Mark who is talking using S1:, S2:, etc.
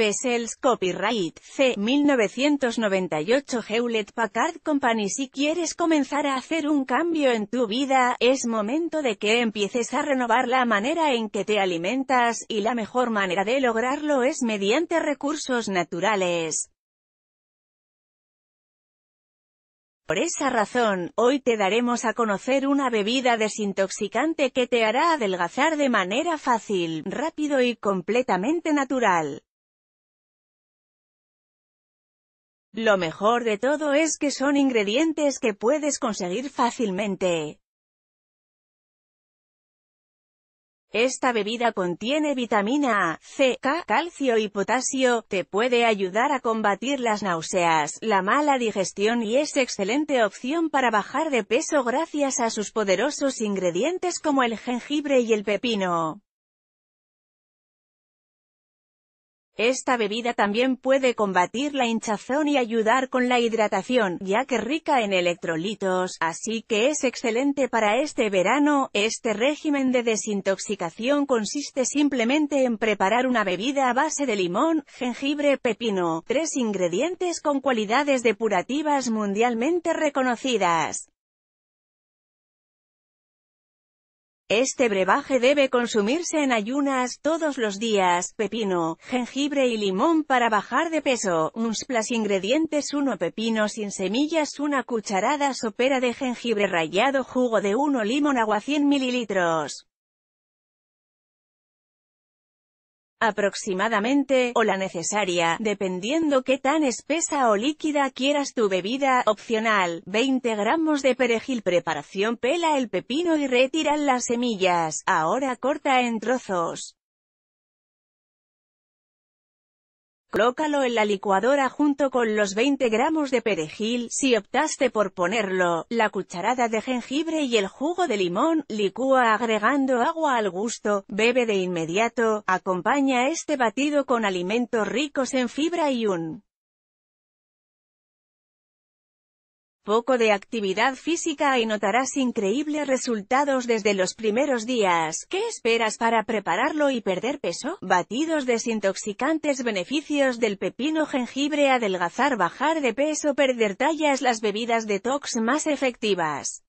S1: Bessel's Copyright C. 1998 Hewlett Packard Company Si quieres comenzar a hacer un cambio en tu vida, es momento de que empieces a renovar la manera en que te alimentas, y la mejor manera de lograrlo es mediante recursos naturales. Por esa razón, hoy te daremos a conocer una bebida desintoxicante que te hará adelgazar de manera fácil, rápido y completamente natural. Lo mejor de todo es que son ingredientes que puedes conseguir fácilmente. Esta bebida contiene vitamina A, C, K, calcio y potasio, te puede ayudar a combatir las náuseas, la mala digestión y es excelente opción para bajar de peso gracias a sus poderosos ingredientes como el jengibre y el pepino. Esta bebida también puede combatir la hinchazón y ayudar con la hidratación, ya que rica en electrolitos, así que es excelente para este verano. Este régimen de desintoxicación consiste simplemente en preparar una bebida a base de limón, jengibre, pepino, tres ingredientes con cualidades depurativas mundialmente reconocidas. Este brebaje debe consumirse en ayunas todos los días, pepino, jengibre y limón para bajar de peso, un splash ingredientes 1 pepino sin semillas una cucharada sopera de jengibre rallado jugo de 1 limón agua 100 ml aproximadamente, o la necesaria, dependiendo qué tan espesa o líquida quieras tu bebida, opcional, 20 gramos de perejil preparación pela el pepino y retira las semillas, ahora corta en trozos. Colócalo en la licuadora junto con los 20 gramos de perejil, si optaste por ponerlo, la cucharada de jengibre y el jugo de limón, licúa agregando agua al gusto, bebe de inmediato, acompaña este batido con alimentos ricos en fibra y un Poco de actividad física y notarás increíbles resultados desde los primeros días. ¿Qué esperas para prepararlo y perder peso? Batidos desintoxicantes Beneficios del pepino jengibre Adelgazar Bajar de peso Perder tallas Las bebidas detox más efectivas.